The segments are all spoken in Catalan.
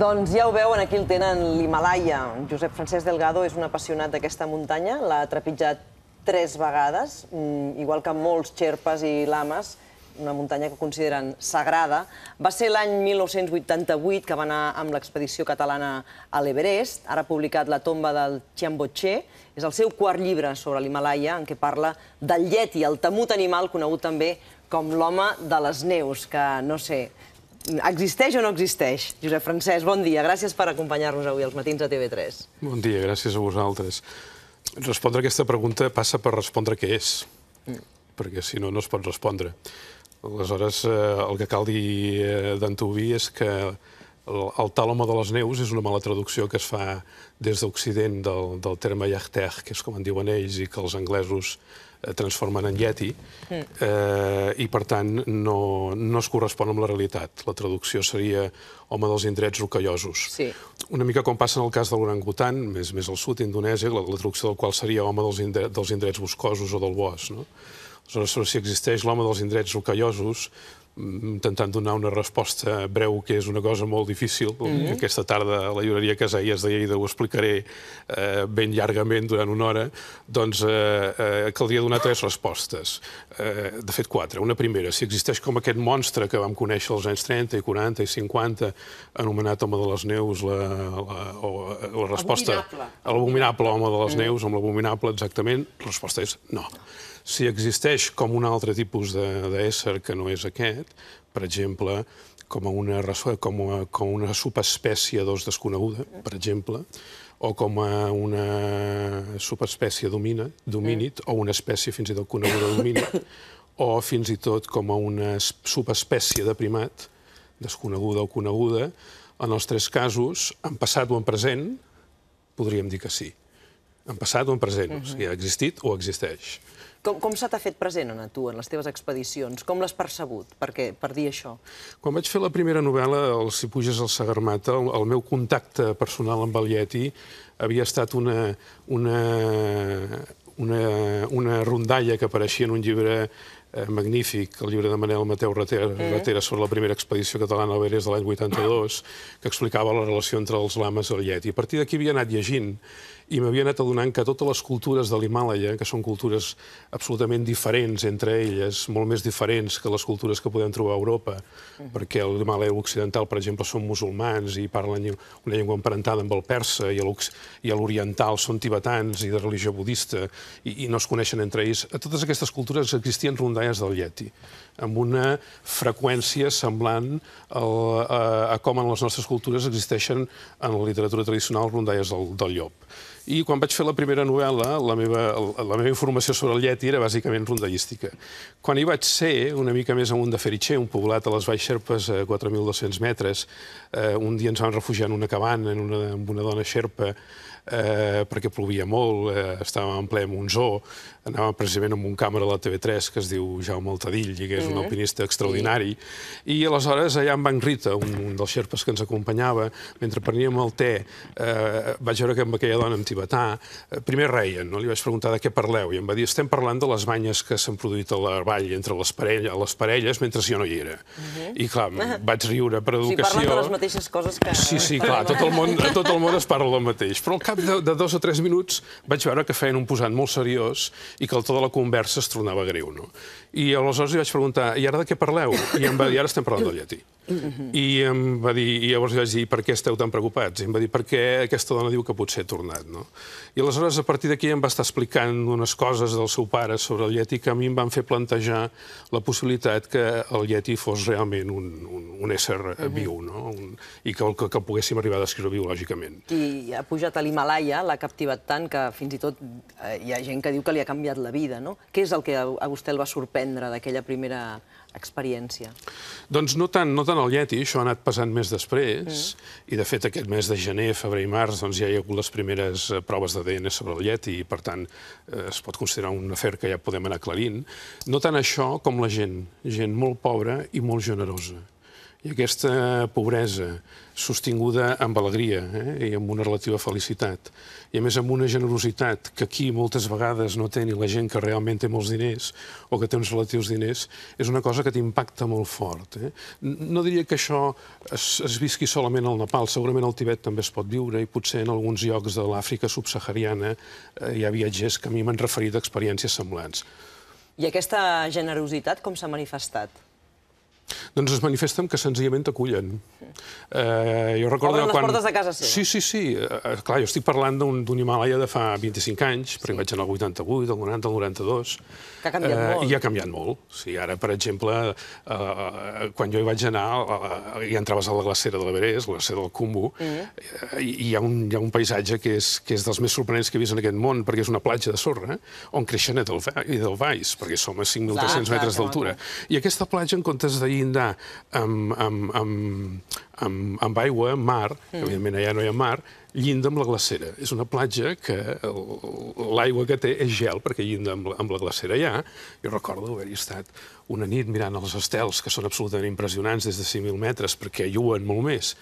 Doncs ja ho veuen, aquí el tenen, l'Himalaya. Josep Francesc Delgado és un apassionat d'aquesta muntanya, l'ha trepitjat tres vegades, mm, igual que molts xerpes i lames, una muntanya que consideren sagrada. Va ser l'any 1988 que va anar amb l'expedició catalana a l'Everest. Ara ha publicat La tomba del Chiambotxer, És el seu quart llibre sobre l'Himalaya, en què parla del i el temut animal conegut també com l'home de les neus, que, no sé, Existeix o no existeix? Josep Francesc, bon dia. Gràcies per acompanyar-nos avui als matins a TV3. Bon dia, gràcies a vosaltres. Respondre aquesta pregunta passa per respondre què és, mm. perquè si no, no es pot respondre. Aleshores, eh, el que cal dir eh, d'en és que el tàlamo de les neus és una mala traducció que es fa des d'Occident del, del terme yachter, que és com en diuen ells i que els anglesos eh, transformen en yeti, mm. eh, i per tant no, no es correspon amb la realitat. La traducció seria home dels indrets rocallosos. Sí. Una mica com passa en el cas de l'orangutan, més, més al sud, Indonèsia, la, la traducció del qual seria home dels, indre, dels indrets boscosos o del bosc. No? Aleshores, si existeix l'home dels indrets rocallosos, Mm, intentant donar una resposta breu, que és una cosa molt difícil. Mm-hmm. Aquesta tarda a la llibreria Caselles de Lleida ho explicaré eh, ben llargament, durant una hora, doncs eh, eh, caldria donar tres respostes. Eh, de fet, quatre. Una primera, si existeix com aquest monstre que vam conèixer als anys 30 i 40 i 50, anomenat Home de les Neus, la, o, eh, la resposta... L'abominable. L'abominable Home de les mm. Neus, amb l'abominable exactament, la resposta és no. no. Si existeix com un altre tipus d'ésser que no és aquest, per exemple, com a una, com a, com una subespècie d'os desconeguda, per exemple, o com a una subespècie domina, domínit, eh? o una espècie fins i tot coneguda domínit, o fins i tot com a una subespècie de primat, desconeguda o coneguda, en els tres casos, en passat o en present, podríem dir que sí. En passat o en present, uh -huh. o mhm. sigui, ha existit o existeix. Com, com se t'ha fet present, a tu, en les teves expedicions? Com l'has percebut, perquè, per dir això? Quan vaig fer la primera novel·la, el Si puges al Sagarmata, el, el meu contacte personal amb el havia estat una, una, una, una rondalla que apareixia en un llibre Eh, magnífic, el llibre de Manel Mateu Ratera, eh. sobre la primera expedició catalana al Everest de l'any 82, que explicava la relació entre els lames i el llet. I a partir d'aquí havia anat llegint i m'havia anat adonant que totes les cultures de l'Himàlaia, que són cultures absolutament diferents entre elles, molt més diferents que les cultures que podem trobar a Europa, mm. perquè a l'Himàlaia occidental, per exemple, són musulmans i parlen una llengua emparentada amb el persa, i a l'oriental són tibetans i de religió budista, i, i no es coneixen entre ells. A totes aquestes cultures existien rondant muntanyes del Yeti amb una freqüència semblant a, eh, a com en les nostres cultures existeixen en la literatura tradicional rondalles del, del llop. I quan vaig fer la primera novel·la, la meva, la meva informació sobre el Yeti era bàsicament rondallística. Quan hi vaig ser, una mica més amunt de Feritxer, un poblat a les Xerpes, a 4.200 metres, eh, un dia ens vam refugiar en una cabana, en una, amb una dona xerpa, eh, perquè plovia molt, eh, estàvem en ple Monzó, anàvem precisament amb un càmera a la TV3 que es diu Jaume Altadill, que és mm -hmm. un mm-hmm. alpinista extraordinari, sí. i aleshores allà en Van Rita, un, un dels xerpes que ens acompanyava, mentre preníem el te, eh, vaig veure que amb aquella dona em tibetà, eh, primer reien, no? li vaig preguntar de què parleu, i em va dir, estem parlant de les banyes que s'han produït a la vall entre les, parelles, les parelles mentre jo no hi era. Uh mhm. -huh. I clar, vaig riure per educació... Sí, sigui, parlen de les mateixes coses que... Sí, sí, clar, tot el món, tot el món es parla el mateix. Però al cap de, de dos o tres minuts vaig veure que feien un posant molt seriós i que el to de la conversa es tornava greu, no? I aleshores li vaig preguntar, i ara de què parleu? I em va dir, ara estem parlant del llatí. I em va dir, i llavors vaig dir, per què esteu tan preocupats? I em va dir, perquè aquesta dona diu que potser ha tornat, no? I aleshores, a partir d'aquí, em va estar explicant unes coses del seu pare sobre el Yeti que a mi em van fer plantejar la possibilitat que el Yeti fos realment un, un, un ésser uh -huh. viu, no? Un, I que, que, que poguéssim arribar a descriure biològicament. I ha pujat a l'Himalaya, l'ha captivat tant que fins i tot eh, hi ha gent que diu que li ha canviat la vida, no? Què és el que a, a vostè el va sorprendre d'aquella primera experiència? Doncs no tant, no tant el Yeti, això ha anat passant més després, mm. i de fet aquest mes de gener, febrer i març, doncs ja hi ha hagut les primeres eh, proves d'ADN sobre el Yeti, i per tant eh, es pot considerar un afer que ja podem anar aclarint. No tant això com la gent, gent molt pobra i molt generosa. I aquesta pobresa, sostinguda amb alegria eh? i amb una relativa felicitat, i a més amb una generositat que aquí moltes vegades no té ni la gent que realment té molts diners o que té uns relatius diners, és una cosa que t'impacta molt fort. Eh? No diria que això es, es visqui solament al Nepal, segurament al Tibet també es pot viure i potser en alguns llocs de l'Àfrica subsahariana eh, hi ha viatgers que a mi m'han referit a experiències semblants. I aquesta generositat com s'ha manifestat? Doncs es manifesten que senzillament t'acullen. Eh, jo recordo Obren les quan... portes de casa seva. Sí, sí, sí. Eh, eh clar, jo estic parlant d'un Himalaya de fa 25 anys, perquè vaig anar al 88, al 90, al 92. Que ha canviat eh, molt. I ha canviat molt. Sí, ara, per exemple, eh, eh quan jo hi vaig anar, eh, eh, hi entraves a la glacera de l'Everest, la glacera del Kumbu, mm i hi ha, un, hi ha un paisatge que és, que és dels més sorprenents que he vist en aquest món, perquè és una platja de sorra, on creixen i del, i del perquè som a 5.300 metres d'altura. I aquesta platja, en comptes d'ahir brindar amb, amb, amb, amb, amb aigua, mar, mm. evidentment allà no hi ha mar, llinda amb la glacera. És una platja que l'aigua que té és gel, perquè llinda amb la, amb la glacera allà. Jo recordo haver-hi estat una nit mirant els estels, que són absolutament impressionants des de 5.000 metres, perquè lluen molt més.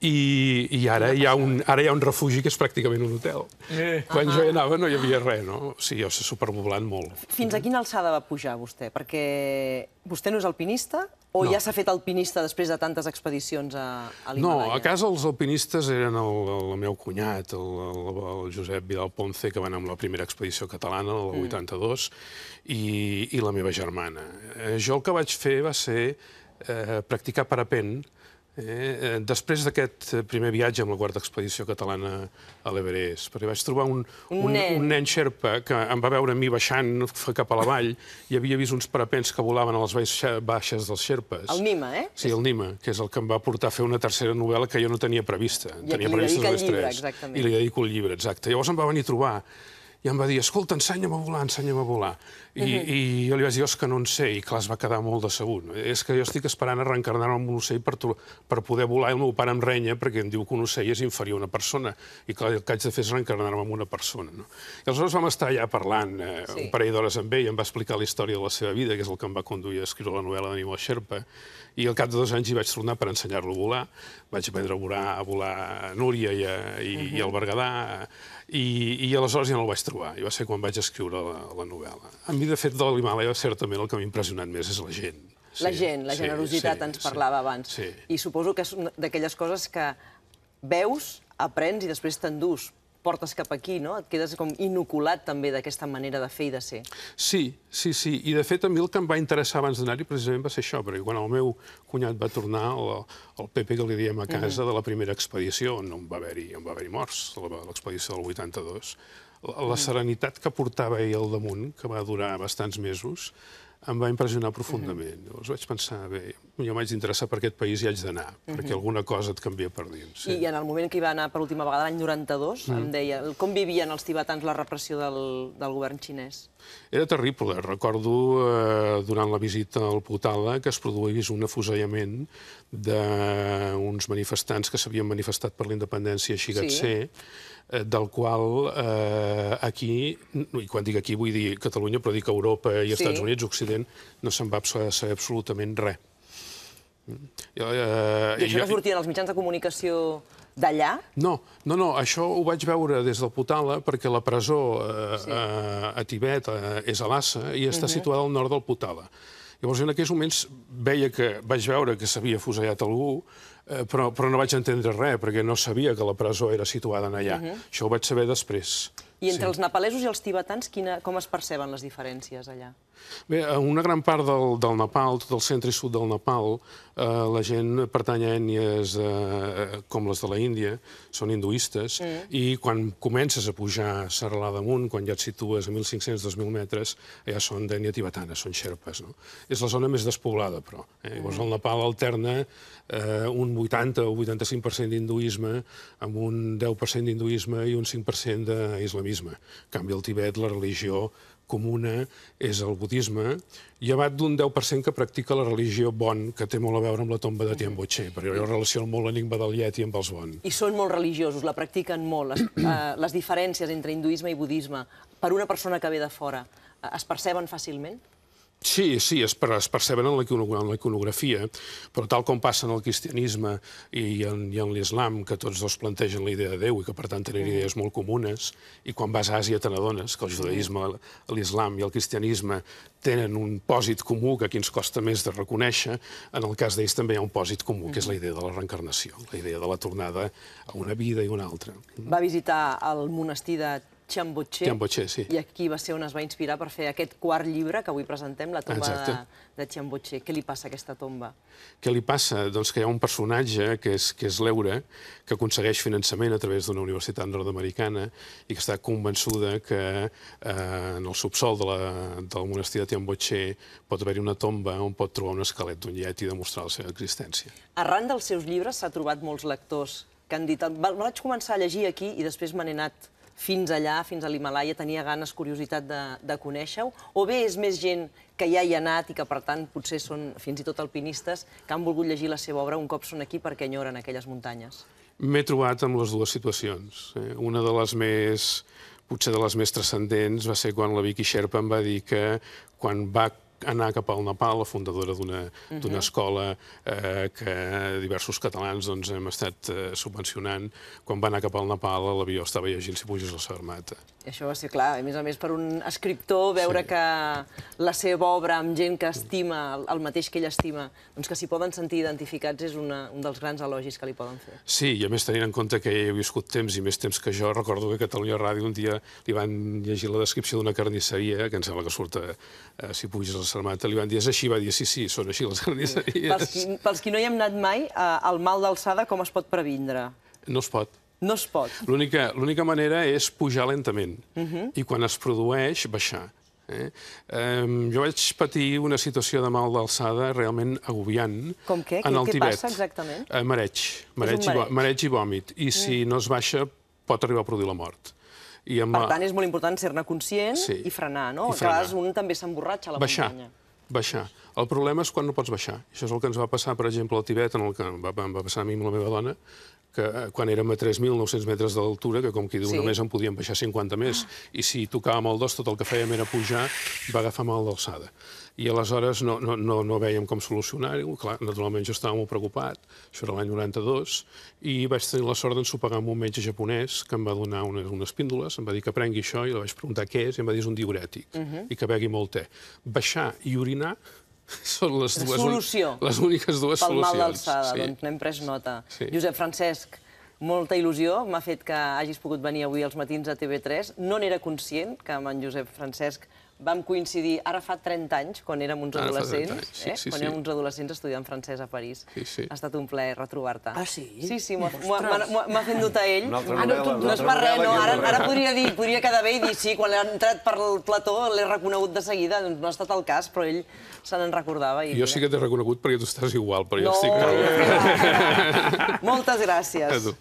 I, i ara, hi ha un, ara hi ha un refugi que és pràcticament un hotel. Eh. Quan uh -huh. jo hi anava no hi havia res, no? O sigui, s'ha superpoblat molt. Fins a quina alçada va pujar vostè? Perquè vostè no és alpinista, o no. ja s'ha fet alpinista després de tantes expedicions a, a l'Himalaya? No, a casa els alpinistes eren el, el meu cunyat, el, el, el Josep Vidal Ponce, que va anar amb la primera expedició catalana, la mm. 82, i, i la meva germana. Eh, jo el que vaig fer va ser eh, practicar parapent, mm Eh, eh? Després d'aquest eh, primer viatge amb la quarta expedició catalana a l'Everest, perquè vaig trobar un, un, un, nen. un nen xerpa que em va veure a mi baixant cap a la vall i havia vist uns parapents que volaven a les valls baixes dels xerpes. El Nima, eh? Sí, el Nima, que és el que em va portar a fer una tercera novel·la que jo no tenia prevista. I tenia prevista només tres. exactament. I li dedico el llibre, exacte. Llavors em va venir a trobar i em va dir, escolta, ensenya'm a volar, ensenya'm a volar. I, uh -huh. I jo li vaig dir, és que no en sé, i clar, es va quedar molt decebut. És que jo estic esperant a reencarnar-me un ocell per, per poder volar, i el meu pare em renya perquè em diu que un ocell és inferior a una persona, i clar, el que haig de fer és reencarnar-me amb una persona. No? I aleshores vam estar allà parlant eh, sí. un parell d'hores amb ell, em va explicar la història de la seva vida, que és el que em va conduir a escriure la novel·la d'Aníbal Xerpa, i al cap de dos anys hi vaig tornar per ensenyar-lo a volar, vaig aprendre a volar a, volar a Núria i, a, i, uh -huh. i al Berguedà, i, i aleshores ja no el vaig trobar, i va ser quan vaig escriure la, la novel·la. Em mi, de fet, de l'Himàlaia, certament el que m'ha impressionat més és la gent. Sí, la gent, la generositat, sí, sí, ens parlava sí, abans. Sí. I suposo que és d'aquelles coses que veus, aprens i després t'endús portes cap aquí, no? Et quedes com inoculat també d'aquesta manera de fer i de ser. Sí, sí, sí. I de fet a mi el que em va interessar abans d'anar-hi precisament va ser això, perquè quan el meu cunyat va tornar, el, el Pepe que li diem a casa mm -hmm. de la primera expedició, on va haver-hi haver, va haver morts, l'expedició del 82, la mm. serenitat que portava ell al damunt, que va durar bastants mesos, em va impressionar profundament. Mm-hmm. Llavors vaig pensar, bé, jo m'haig d'interessar per aquest país i haig d'anar, perquè mm-hmm. alguna cosa et canvia per dins. I en el moment que hi va anar per última vegada, l'any 92, em mm. deia, com vivien els tibetans la repressió del, del govern xinès? Era terrible. Recordo, eh, durant la visita al Potala, que es produís un afusellament d'uns manifestants que s'havien manifestat per la independència a Xigatse, Eh, del qual eh, aquí, i quan dic aquí vull dir Catalunya, però dic Europa i sí. Estats Units, Occident, no se'n va saber absolutament res. Mm. Jo, eh, I això jo... no sortia en els mitjans de comunicació d'allà? No, no, no, això ho vaig veure des del Putala, perquè la presó eh, sí. a, a Tibet eh, és a Lhasa i està uh mhm. -huh. situada al nord del Putala. Llavors, en aquells moments veia que, vaig veure que s'havia fusellat algú, Eh, però, però no vaig entendre res, perquè no sabia que la presó era situada en allà. Uh mhm. -huh. Això ho vaig saber després. I entre sí. els nepalesos i els tibetans, quina, com es perceben les diferències allà? Bé, una gran part del, del Nepal, tot el centre i sud del Nepal, eh, la gent pertany a ètnies eh, com les de la Índia, són hinduistes, mm. i quan comences a pujar a Serralada amunt, quan ja et situes a 1.500-2.000 metres, ja són d'ètnia tibetana, són xerpes. No? És la zona més despoblada, però. Eh? Llavors, mm. el Nepal alterna eh, un 80 o 85% d'hinduisme amb un 10% d'hinduisme i un 5% d'islamisme. En canvi, al Tibet, la religió comuna és el budisme, llevat d'un 10% que practica la religió Bon, que té molt a veure amb la tomba de Tien Boche, perquè jo relaciono molt l'enigma del Yeti amb els Bon. I són molt religiosos, la practiquen molt. Les, eh, les diferències entre hinduisme i budisme, per una persona que ve de fora, eh, es perceben fàcilment? Sí, sí, es, per, es perceben en la iconografia, però tal com passa en el cristianisme i en, i en l'islam, que tots dos plantegen la idea de Déu i que, per tant, tenen mm. idees molt comunes, i quan vas a Àsia te n'adones que el judaïsme, l'islam i el cristianisme tenen un pòsit comú que aquí ens costa més de reconèixer, en el cas d'ells també hi ha un pòsit comú, mm. que és la idea de la reencarnació, la idea de la tornada a una vida i una altra. Va visitar el monestir de Xambotxer. Xambotxer, sí. I aquí va ser on es va inspirar per fer aquest quart llibre que avui presentem, la tomba de, de Xambotxer. Què li passa a aquesta tomba? Què li passa? Doncs que hi ha un personatge, que és, que és l'Eure, que aconsegueix finançament a través d'una universitat nord-americana i que està convençuda que eh, en el subsol de la, del monestir de Xambotxer pot haver-hi una tomba on pot trobar un esquelet d'un llet i demostrar la seva existència. Arran dels seus llibres s'ha trobat molts lectors que han dit... Vaig començar a llegir aquí i després me n'he anat fins allà, fins a l'Himalaya, tenia ganes, curiositat de, de conèixer-ho? O bé és més gent que ja hi ha anat i que, per tant, potser són fins i tot alpinistes que han volgut llegir la seva obra un cop són aquí perquè enyoren aquelles muntanyes? M'he trobat amb les dues situacions. Eh? Una de les més potser de les més transcendents va ser quan la Vicky Sherpa em va dir que quan va anar cap al Nepal, la fundadora d'una uh mhm. -huh. escola eh, que diversos catalans doncs, hem estat eh, subvencionant. Quan va anar cap al Nepal, l'avió estava llegint si puges la Sarmata. I això va ser clar, a més a més per un escriptor, veure sí. que la seva obra amb gent que estima el, mateix que ell estima, doncs que s'hi poden sentir identificats és una, un dels grans elogis que li poden fer. Sí, i a més tenint en compte que he viscut temps i més temps que jo, recordo que a Catalunya Ràdio un dia li van llegir la descripció d'una carnisseria, que em sembla que surt a, a si puges la Sarmata li van dir, és així, va dir, sí, sí, són així les carnisseries. Pels qui, pels qui no hi hem anat mai, eh, el mal d'alçada com es pot previndre? No es pot. No es pot. L'única manera és pujar lentament uh mhm. -huh. i quan es produeix, baixar. Eh? Um, jo vaig patir una situació de mal d'alçada realment agobiant Com què? en el què, Tibet. passa exactament? Uh, mareig. Mareig, mareig. I, mareig i vòmit. I mm. si no es baixa, pot arribar a produir la mort. I amb... Per tant, és molt important ser-ne conscient sí. i frenar, no? I frenar. A vegades un també s'emborratxa a la Baixar. muntanya. Baixar. El problema és quan no pots baixar. Això és el que ens va passar, per exemple, al Tibet, en el que va, va passar a mi amb la meva dona, que eh, quan érem a 3.900 metres d'altura, que com qui diu, sí. només en podíem baixar 50 més, ah. i si tocàvem el dos, tot el que fèiem era pujar, va agafar mal d'alçada. I aleshores no, no, no, no vèiem com solucionar-ho, clar, naturalment jo estava molt preocupat, això era l'any 92, i vaig tenir la sort d'ensopegar amb un metge japonès que em va donar unes, unes píndoles, em va dir que prengui això, i la vaig preguntar què és, i em va dir és un diurètic, uh -huh. i que begui molt te. Baixar i orinar Són les dues... Solució. Un... Les úniques dues Pel solucions. Pel mal d'alçada, sí. doncs n'hem pres nota. Sí. Josep Francesc, molta il·lusió. M'ha fet que hagis pogut venir avui als matins a TV3. No n'era conscient que amb en Josep Francesc vam coincidir ara fa 30 anys, quan érem uns adolescents, sí, eh? sí, quan sí. érem uns adolescents estudiant francès a París. Sí, sí. Ha estat un plaer retrobar-te. Ah, sí? Sí, sí, m'ha fet notar ell. Novela, ah, no, no és per res, no, ara, ara podria, dir, podria quedar bé i dir sí, quan ha entrat per el plató l'he reconegut de seguida, Doncs no ha estat el cas, però ell se n'en recordava. I jo sí que t'he reconegut perquè tu estàs igual, però no. jo estic... No. Moltes gràcies.